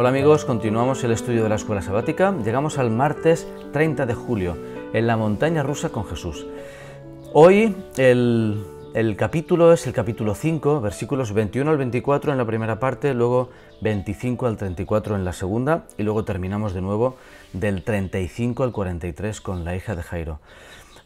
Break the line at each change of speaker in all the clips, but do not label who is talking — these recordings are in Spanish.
Hola amigos, continuamos el estudio de la escuela sabática. Llegamos al martes 30 de julio, en la montaña rusa con Jesús. Hoy el, capítulo es el capítulo 5, versículos 21 al 24 en la primera parte, luego 25 al 34 en la segunda y luego terminamos de nuevo del 35 al 43 con la hija de Jairo.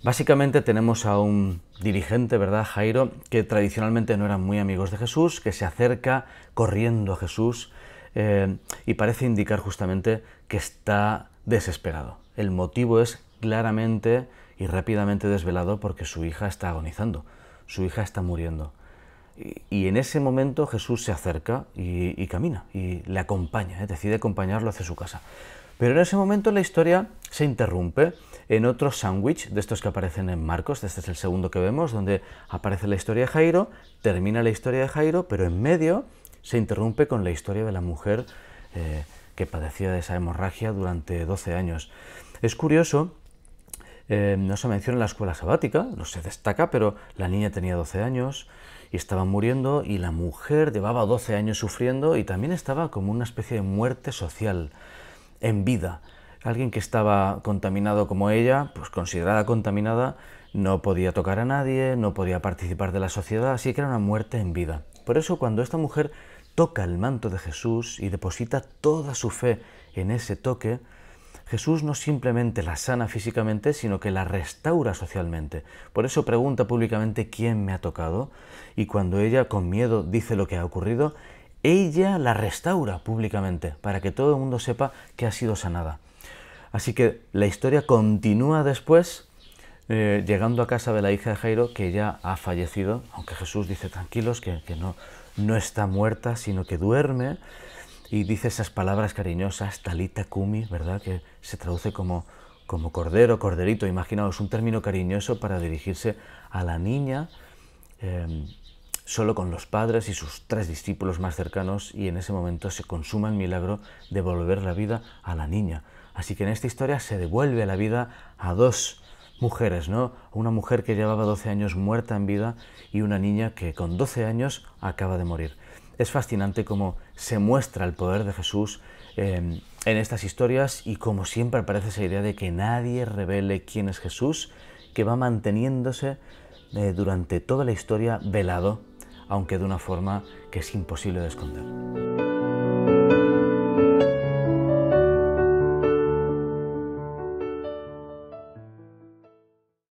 Básicamente tenemos a un dirigente, ¿verdad? Jairo, que tradicionalmente no eran muy amigos de Jesús, que se acerca corriendo a Jesús eh, y parece indicar justamente que está desesperado. El motivo es claramente y rápidamente desvelado porque su hija está agonizando, su hija está muriendo. Y, en ese momento Jesús se acerca y, camina y le acompaña, ¿eh? decide acompañarlo hacia su casa. Pero en ese momento la historia se interrumpe en otro sándwich de estos que aparecen en Marcos, este es el segundo que vemos, donde aparece la historia de Jairo, termina la historia de Jairo, pero en medio se interrumpe con la historia de la mujer eh, que padecía de esa hemorragia durante 12 años. Es curioso, eh, no se menciona la escuela sabática, no se destaca, pero la niña tenía 12 años y estaba muriendo y la mujer llevaba 12 años sufriendo y también estaba como una especie de muerte social, en vida. Alguien que estaba contaminado como ella, pues considerada contaminada, no podía tocar a nadie, no podía participar de la sociedad, así que era una muerte en vida. Por eso cuando esta mujer toca el manto de Jesús y deposita toda su fe en ese toque, Jesús no simplemente la sana físicamente, sino que la restaura socialmente. Por eso pregunta públicamente quién me ha tocado y cuando ella con miedo dice lo que ha ocurrido, ella la restaura públicamente para que todo el mundo sepa que ha sido sanada. Así que la historia continúa después, eh, llegando a casa de la hija de Jairo, que ya ha fallecido, aunque Jesús dice tranquilos que, que no, no está muerta, sino que duerme, y dice esas palabras cariñosas, talita kumi, ¿verdad? Que se traduce como, como cordero, corderito, imaginaos, un término cariñoso para dirigirse a la niña, em, solo con los padres y sus tres discípulos más cercanos, y en ese momento se consuma el milagro de volver la vida a la niña. Así que en esta historia se devuelve la vida a dos mujeres, ¿no? Una mujer que llevaba 12 años muerta en vida y una niña que con 12 años acaba de morir. Es fascinante cómo se muestra el poder de Jesús em, en estas historias y como siempre aparece esa idea de que nadie revele quién es Jesús, que va manteniéndose eh, durante toda la historia velado, aunque de una forma que es imposible de esconder.